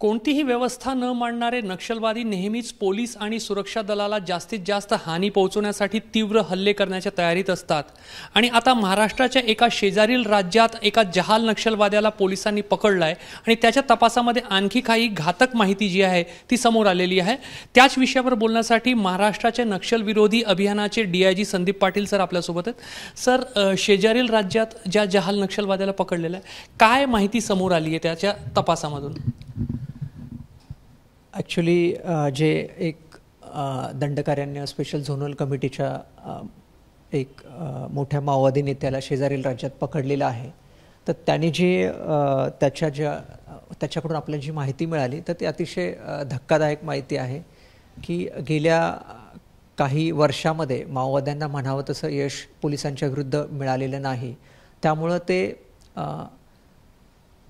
कोणतीही व्यवस्था न मांडणारे नक्षलवादी नेहमीच पोलीस आणि सुरक्षा दलाला जास्तीत जास्त हानी पोहोचवण्यासाठी तीव्र हल्ले करण्याच्या तयारीत असतात आणि आता महाराष्ट्राच्या एका शेजारील राज्यात एका जहाल नक्षलवाद्याला पोलिसांनी पकडलाय आणि त्याच्या तपासामध्ये आणखी काही घातक माहिती जी आहे ती समोर आलेली आहे त्याच विषयावर बोलण्यासाठी महाराष्ट्राचे नक्षलविरोधी अभियानाचे डीआयजी संदीप पाटील सर आपल्यासोबत आहेत सर शेजारील राज्यात ज्या जहाल नक्षलवाद्याला पकडलेलं आहे काय माहिती समोर आली आहे त्याच्या तपासामधून ॲक्च्युली uh, जे एक दंडकार्यांनी स्पेशल झोनल कमिटीच्या एक uh, मोठ्या माओवादी नेत्याला शेजारील राज्यात पकडलेलं आहे तर त्याने जे uh, त्याच्या ज्या त्याच्याकडून आपल्याला जी माहिती मिळाली तर ती अतिशय धक्कादायक माहिती आहे की गेल्या काही वर्षामध्ये माओवाद्यांना म्हणावं तसं यश पोलिसांच्या विरुद्ध मिळालेलं नाही त्यामुळं ते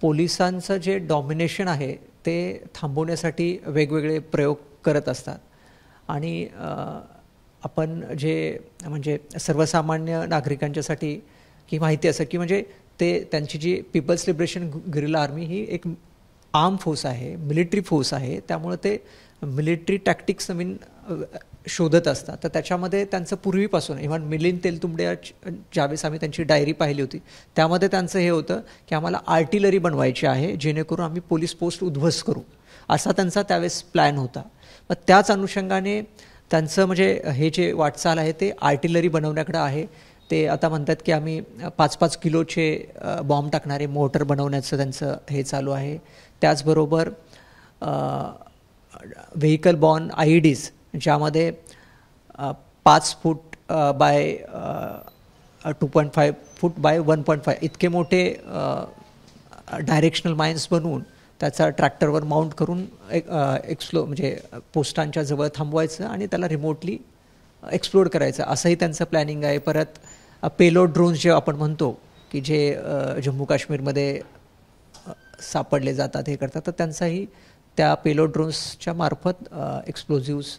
पोलिसांचं जे डॉमिनेशन आहे ते थांबवण्यासाठी वेगवेगळे प्रयोग करत असतात आणि आपण जे म्हणजे सर्वसामान्य नागरिकांच्यासाठी की माहिती असं की म्हणजे ते त्यांची जी पीपल्स लिबरेशन गिरिल आर्मी ही एक आर्म फोर्स आहे मिलिटरी फोर्स आहे त्यामुळं ते मिलिटरी टॅक्टिक्स नवीन शोधत असतात तर त्याच्यामध्ये त्यांचं पूर्वीपासून इव्हन मिलिंद तेलतुंबड्या ज्यावेळेस आम्ही त्यांची डायरी पाहिली होती त्यामध्ये त्यांचं हे होतं की आम्हाला आर्टिलरी बनवायची आहे जेणेकरून आम्ही पोलीस पोस्ट उद्ध्वस्त करू असा त्यांचा त्यावेळेस प्लॅन होता मग त्याच अनुषंगाने त्यांचं म्हणजे हे जे वाटचाल आहे ते आर्टिलरी बनवण्याकडं आहे ते आता म्हणतात की आम्ही पाच पाच किलोचे बॉम्ब टाकणारे मोटर बनवण्याचं त्यांचं हे चालू आहे त्याचबरोबर vehicle borne I E Ds ज्यामध्ये पाच foot by two point five foot by one point five इतके मोठे डायरेक्शनल माइन्स बनवून त्याचा ट्रॅक्टरवर माउंट करून एक एक्सप्लो म्हणजे पोस्टांच्या जवळ थांबवायचं आणि त्याला रिमोटली एक्सप्लोर करायचं असंही त्यांचं प्लॅनिंग आहे परत पेलो ड्रोन्स जे आपण म्हणतो की जे जम्मू काश्मीरमध्ये सापडले जातात हे करतात तर त्यांचाही त्या पेलो ड्रोन्सच्या मार्फत एक्सप्लोझिव्स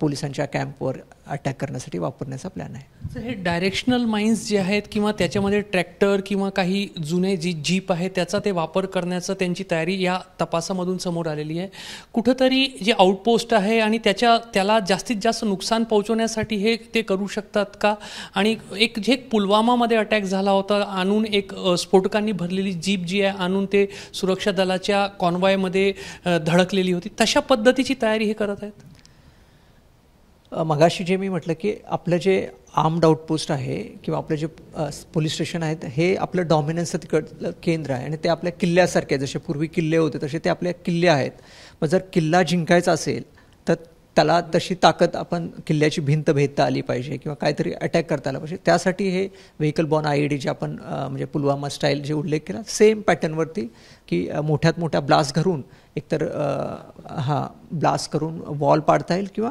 पोलिसांच्या कॅम्पवर अटॅक करण्यासाठी वापरण्याचा प्लॅन आहे हे डायरेक्शनल माइन्स जे आहेत किंवा त्याच्यामध्ये ट्रॅक्टर किंवा काही जुने जी जीप आहे त्याचा ते वापर करण्याचं त्यांची तयारी या तपासामधून समोर आलेली आहे कुठंतरी जे आउटपोस्ट आहे आणि त्याच्या त्याला जास्तीत जास्त नुकसान पोहोचवण्यासाठी हे ते करू शकतात का आणि एक जे पुलवामामध्ये अटॅक झाला होता आणून एक स्फोटकांनी भरलेली जीप जी आहे आणून ते सुरक्षा दलाच्या कॉन्वॉयमध्ये धडकलेली होती तशा पद्धतीची तयारी हे करत आहेत मगाशी जे मी म्हटलं की आपलं जे आर्म्ड आउटपोस्ट आहे किंवा आपलं जे पोलीस स्टेशन आहेत हे आपलं डॉमिनन्सचं तिकडलं केंद्र आहे आणि ते आपल्या किल्ल्यासारखे आहे जसे पूर्वी किल्ले होते तसे ते आपल्या किल्ले आहेत मग जर किल्ला जिंकायचा असेल तर त्याला तशी ताकद आपण किल्ल्याची भिंत भेदता आली पाहिजे किंवा काहीतरी अटॅक करता आला पाहिजे त्यासाठी हे व्हेकल बॉन आय ई डी जे आपण म्हणजे पुलवामा स्टाईल जे उल्लेख केला सेम पॅटर्नवरती की मोठ्यात मोठ्या ब्लास्ट घरून एकतर हा ब्लास्ट करून वॉल पाडता येईल किंवा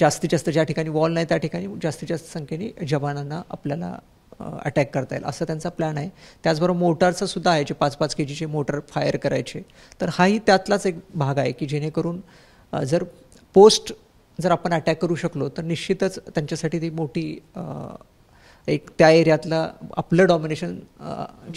जास्तीत जास्त ज्या ठिकाणी वॉल नाही त्या ठिकाणी जास्तीत जास्त संख्येने जवानांना आपल्याला अटॅक करता येईल असा त्यांचा प्लॅन आहे त्याचबरोबर मोटारचा सुद्धा आहे जे पाच पाच के जीचे मोटर फायर करायचे तर हाही त्यातलाच एक भाग आहे की जेणेकरून जर पोस्ट जर आपण अटॅक करू शकलो तर निश्चितच त्यांच्यासाठी ती मोठी एक त्या एरियातला आपलं डॉमिनेशन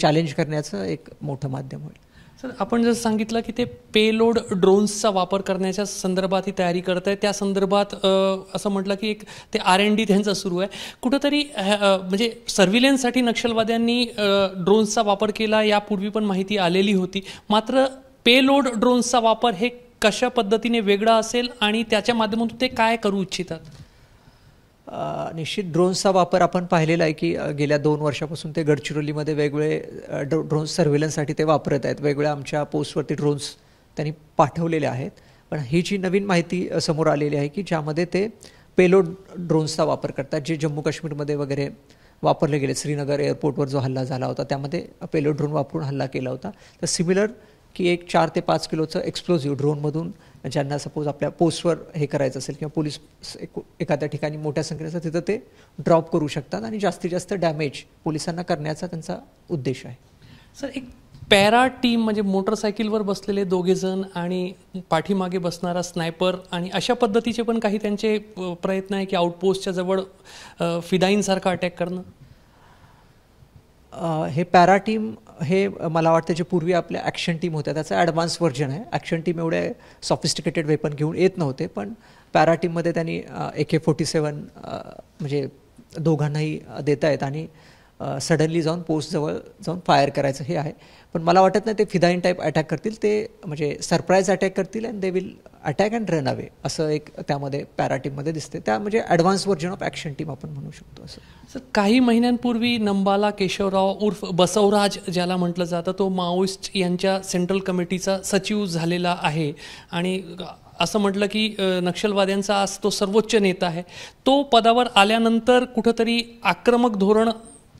चॅलेंज करण्याचं एक मोठं माध्यम होईल सर आपण जर सांगितलं की ते पेलोड ड्रोन्सचा वापर करण्याच्या संदर्भात ही तयारी करत आहे त्या संदर्भात असं म्हटलं की एक ते आर एन डी त्यांचा सुरू आहे कुठंतरी म्हणजे सर्व्हिलेन्ससाठी नक्षलवाद्यांनी ड्रोन्सचा वापर केला यापूर्वी पण माहिती आलेली होती मात्र पेलोड ड्रोन्सचा वापर हे कशा पद्धतीने वेगळं असेल आणि त्याच्या माध्यमातून ते काय करू इच्छितात निश्चित ड्रोन्सचा वापर आपण पाहिलेला आहे की गेल्या दोन वर्षापासून ते गडचिरोलीमध्ये वेगवेगळे ड्रोन्स सर्व्हिलन्ससाठी ते वापरत आहेत वेगवेगळ्या आमच्या पोस्टवरती ड्रोन्स त्यांनी पाठवलेले आहेत पण ही जी नवीन माहिती समोर आलेली आहे की ज्यामध्ये ते पेलो ड्रोन्सचा वापर करतात जे जम्मू काश्मीरमध्ये वगैरे वापरले गेले श्रीनगर एअरपोर्टवर जो हल्ला झाला होता त्यामध्ये पेलो ड्रोन वापरून हल्ला केला होता तर सिमिलर की एक चार ते पाच किलोचं एक्सप्लोझिव्ह ड्रोनमधून ज्यांना सपोज आपल्या पोस्टवर हे करायचं असेल किंवा पोलीस एखाद्या ठिकाणी मोठ्या संख्येचं तिथं ते ड्रॉप करू शकतात आणि जास्तीत जास्त डॅमेज पोलिसांना करण्याचा त्यांचा उद्देश आहे सर एक पॅरा टीम म्हणजे मोटरसायकलवर बसलेले दोघेजण आणि पाठीमागे बसणारा स्नायपर आणि अशा पद्धतीचे पण काही त्यांचे प्रयत्न आहे की आउटपोस्टच्या जवळ फिदाईनसारखा अटॅक करणं हे पॅरा टीम हे मला वाटतं जे पूर्वी आपल्या ॲक्शन टीम होत्या त्याचं ॲडव्हान्स व्हर्जन आहे ॲक्शन टीम एवढे सॉफिस्टिकेटेड वेपन घेऊन येत नव्हते पण पॅरा टीममध्ये त्यांनी ए के फोर्टी सेवन म्हणजे दोघांनाही देता येत आणि सडनली जाऊन पोस्टजवळ जाऊन फायर करायचं हे आहे पण मला वाटत नाही ते फिदाईन टाईप अटॅक करतील ते म्हणजे सरप्राईज अटॅक करतील and they will attack and run away असं एक त्यामध्ये पॅरा दिसते त्या म्हणजे advance version of action team आपण म्हणू शकतो असं सर काही महिन्यांपूर्वी नंबाला केशवराव उर्फ बसवराज ज्याला म्हटलं जातं तो माओइस्ट यांच्या सेंट्रल कमिटीचा सचिव झालेला आहे आणि असं म्हटलं की नक्षलवाद्यांचा आज तो सर्वोच्च नेता आहे तो पदावर आल्यानंतर कुठंतरी आक्रमक धोरण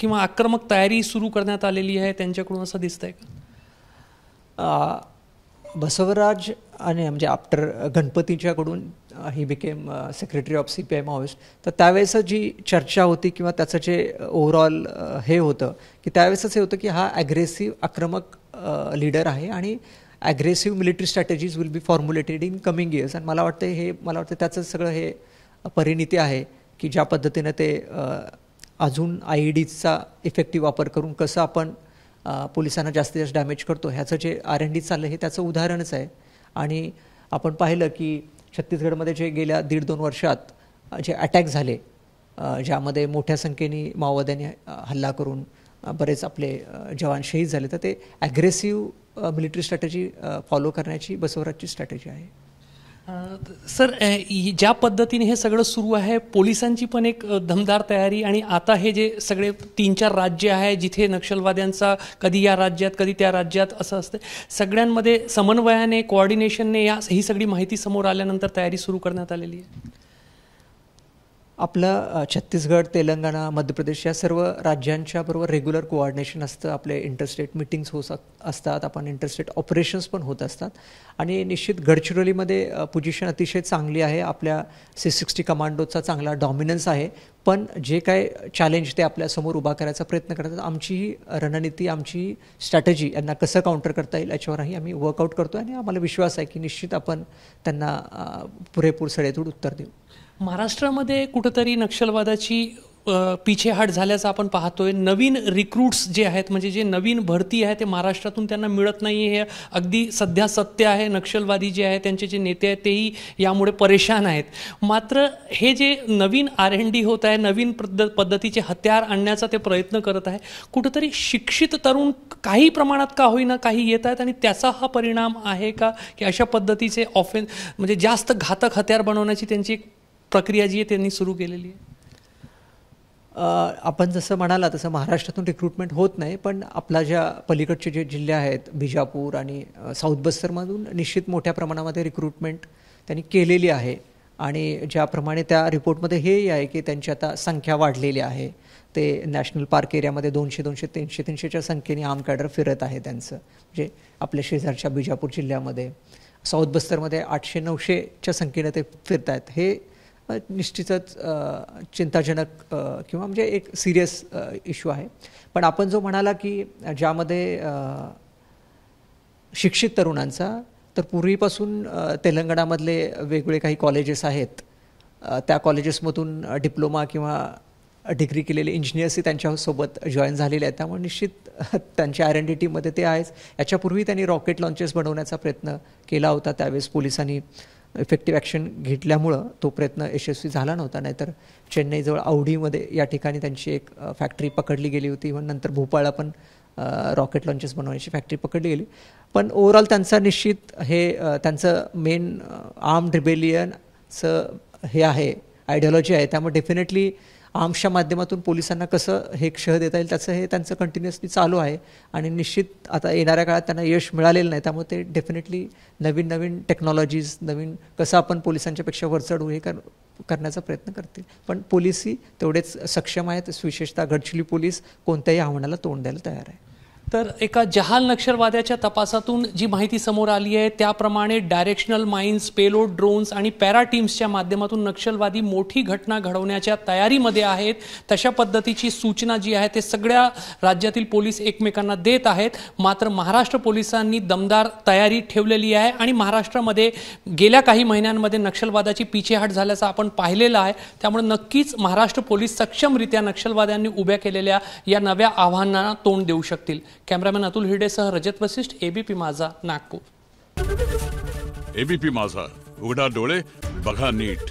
किंवा आक्रमक तयारी सुरू करण्यात आलेली आहे त्यांच्याकडून असं दिसतंय का बसवराज आणि म्हणजे आफ्टर गणपतीच्याकडून he became secretary of C P M Maoist तर त्यावेळेस जी चर्चा होती किंवा त्याचं जे ओव्हरऑल हे होतं की त्यावेळेसच हे होतं की हा ॲग्रेसिव्ह आक्रमक लीडर आहे आणि aggressive military strategies will be formulated in coming years आणि मला वाटतं हे मला वाटतं त्याचं सगळं हे परिणिती आहे की ज्या पद्धतीनं ते अजून आय ई डीचा इफेक्टिव्ह वापर करून कसं आपण पोलिसांना जास्तीत जास्त डॅमेज करतो ह्याचं जे आर एन डी चाललं हे त्याचं उदाहरणच आहे आणि आपण पाहिलं की छत्तीसगडमध्ये जे गेल्या दीड दोन वर्षात जे अटॅक झाले ज्यामध्ये मोठ्या संख्येने माओवाद्यांनी हल्ला करून बरेच आपले जवान शहीद झाले तर ते ॲग्रेसिव्ह मिलिटरी स्ट्रॅटेजी फॉलो करण्याची बसवराजची स्ट्रॅटेजी आहे सर ज्या पद्धतीने हे सगळं सुरू आहे पोलिसांची पण एक दमदार तयारी आणि आता हे जे सगळे तीन चार राज्य आहे जिथे नक्षलवाद्यांचा कधी या राज्यात कधी त्या राज्यात असं असतं सगळ्यांमध्ये समन्वयाने कोऑर्डिनेशनने या ही सगळी माहिती समोर आल्यानंतर तयारी सुरू करण्यात आलेली आहे आपलं छत्तीसगड तेलंगणा मध्य प्रदेश या सर्व राज्यांच्या बरोबर रेग्युलर कोऑर्डिनेशन असतं आपले इंटरस्टेट मिटिंग्स होत असतात आपण इंटरस्टेट ऑपरेशन्स पण होत असतात आणि निश्चित गडचिरोलीमध्ये पोजिशन अतिशय चांगली आहे आपल्या सी सिक्स्टी कमांडोचा चांगला डॉमिनन्स आहे पण जे काय चॅलेंज ते आपल्यासमोर उभा करायचा प्रयत्न करतात आमची रणनीती आमची स्ट्रॅटजी यांना कसं काउंटर करता येईल याच्यावरही आम्ही वर्कआउट करतो आणि आम्हाला विश्वास आहे की निश्चित आपण त्यांना पुरेपूर सडेतूड उत्तर देऊ महाराष्ट्रामध्ये कुठंतरी नक्षलवादाची पिछेहाट झाल्याचं आपण पाहतोय नवीन रिक्रूट्स जे आहेत म्हणजे जे नवीन भरती आहे ते महाराष्ट्रातून त्यांना मिळत नाही हे अगदी सध्या सत्य आहे नक्षलवादी जे आहे त्यांचे जे नेते आहेत तेही यामुळे परेशान आहेत मात्र हे जे नवीन आर एन डी होत आहे नवीन पद्ध पद्धतीचे हत्यार आणण्याचा ते प्रयत्न करत आहे कुठंतरी शिक्षित तरुण काही प्रमाणात का होईना काही येत आहेत आणि त्याचा हा परिणाम आहे का की अशा पद्धतीचे ऑफेन म्हणजे जास्त घातक हत्यार बनवण्याची त्यांची प्रक्रिया जी आहे त्यांनी सुरू केलेली आहे आपण जसं म्हणाला तसं महाराष्ट्रातून रिक्रुटमेंट होत नाही पण आपला ज्या पलीकडचे जे जिल्हे आहेत बिजापूर आणि साऊथ बस्तरमधून निश्चित मोठ्या प्रमाणामध्ये रिक्रुटमेंट त्यांनी केलेली आहे आणि ज्याप्रमाणे त्या रिपोर्टमध्ये हे आहे की त्यांची आता संख्या वाढलेली आहे ते नॅशनल पार्क एरियामध्ये दोनशे दोनशे तीनशे तीनशेच्या संख्येने आम कॅडर फिरत आहे त्यांचं म्हणजे आपल्या शेजारच्या बिजापूर जिल्ह्यामध्ये साऊथ बस्तरमध्ये आठशे नऊशेच्या संख्येने ते फिरत आहेत हे निश्चितच चिंताजनक किंवा म्हणजे एक सिरियस इश्यू आहे पण आपण जो म्हणाला की ज्यामध्ये शिक्षित तरुणांचा तर पूर्वीपासून तेलंगणामधले वेगवेगळे काही कॉलेजेस आहेत त्या कॉलेजेसमधून डिप्लोमा किंवा डिग्री केलेले इंजिनियर्सही त्यांच्यासोबत जॉईन झालेले आहेत त्यामुळे निश्चित त्यांच्या आयडेंटिटीमध्ये ते आहेच याच्यापूर्वी त्यांनी रॉकेट लॉन्चेस बनवण्याचा प्रयत्न केला होता त्यावेळेस पोलिसांनी इफेक्टिव्ह ॲक्शन घेतल्यामुळं तो प्रयत्न यशस्वी झाला नव्हता नाहीतर चेन्नईजवळ आवडीमध्ये या ठिकाणी त्यांची एक फॅक्टरी पकडली गेली होती व नंतर भोपाळला पण रॉकेट लॉन्चेस बनवण्याची फॅक्टरी पकडली गेली पण ओव्हरऑल त्यांचा निश्चित हे त्यांचं मेन आर्म रिबेलियनचं हे आहे आयडियॉलॉजी आहे त्यामुळे डेफिनेटली आर्म्सच्या माध्यमातून पोलिसांना कसं हे क्षह देता येईल त्याचं हे त्यांचं कंटिन्युअसली चालू आहे आणि निश्चित आता येणाऱ्या काळात त्यांना यश मिळालेलं नाही त्यामुळे ते डेफिनेटली नवीन नवीन टेक्नॉलॉजीज नवीन कसं आपण पोलिसांच्यापेक्षा वरचढू हे कर करण्याचा प्रयत्न करतील पण पोलिसही तेवढेच सक्षम आहेत विशेषतः गडचिली पोलीस कोणत्याही आव्हानाला तोंड द्यायला तयार आहे तर एका जहाल नक्षलवाद्याच्या तपासातून जी माहिती समोर आली आहे त्याप्रमाणे डायरेक्शनल माइन्स पेलोड ड्रोन्स आणि पॅरा टीम्सच्या माध्यमातून नक्षलवादी मोठी घटना घडवण्याच्या तयारीमध्ये आहेत तशा पद्धतीची सूचना जी आहे ते सगळ्या राज्यातील पोलीस एकमेकांना देत आहेत मात्र महाराष्ट्र पोलिसांनी दमदार तयारी ठेवलेली आहे आणि महाराष्ट्रामध्ये गेल्या काही महिन्यांमध्ये नक्षलवादाची पिछेहाट झाल्याचं आपण पाहिलेलं आहे त्यामुळे नक्कीच महाराष्ट्र पोलीस सक्षमरित्या नक्षलवाद्यांनी उभ्या केलेल्या या नव्या आव्हानांना तोंड देऊ शकतील कॅमेरामॅन अतुल हिडेसह रजत वसिष्ठ एबीपी माझा नागपूर एबीपी माझा उघडा डोळे बघा नीट